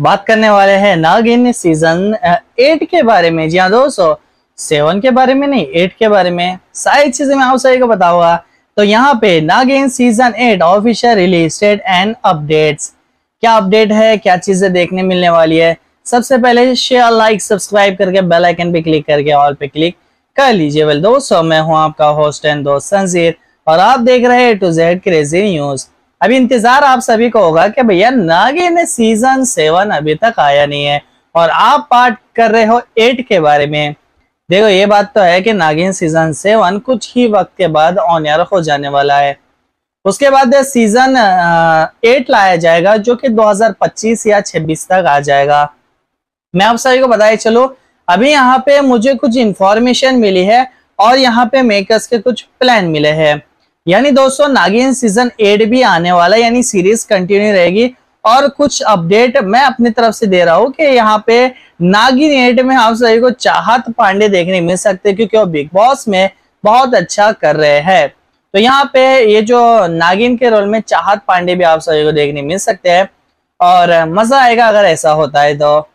बात करने वाले हैं नागिन सीजन एट के बारे में जी हाँ दोस्तों सेवन के बारे में नहीं एट के बारे में सारी चीजें मैं आप सभी को बताऊंगा तो यहाँ पे Naagin season eight official release date and updates क्या अपडेट है क्या चीजें देखने मिलने वाली है सबसे पहले शेयर लाइक सब्सक्राइब करके बेल आइकन पे क्लिक करके ऑल पे क्लिक कर लीजिए वेल दोस्तों मैं हूँ आपका होस्ट एंड दोस्त संजीर और आप देख रहे हैं टू जेड क्रेजी न्यूज़ अभी इंतजार आप सभी को होगा कि भैया नागिन ने सीजन सेवन अभी तक आया नहीं है और आप बात कर रहे हो एट के बारे में देखो ये बात तो है कि नागिन सीजन सेवन कुछ ही वक्त के बाद ऑनियर हो जाने वाला है उसके बाद सीजन एट लाया जाएगा जो कि 2025 या 26 तक आ जाएगा मैं आप सभी को बताए चलो अभी यहाँ पे मुझे कुछ इंफॉर्मेशन मिली है और यहाँ पे मेकर्स के कुछ प्लान मिले हैं यानी दोस्तों नागिन सीजन एट भी आने वाला यानी सीरीज कंटिन्यू रहेगी और कुछ अपडेट मैं अपनी तरफ से दे रहा हूँ कि यहाँ पे नागिन एट में आप सभी को चाहत पांडे देखने मिल सकते हैं क्योंकि वो बिग बॉस में बहुत अच्छा कर रहे हैं तो यहाँ पे ये जो नागिन के रोल में चाहत पांडे भी आप सभी को देखने मिल सकते हैं और मजा आएगा अगर ऐसा होता है तो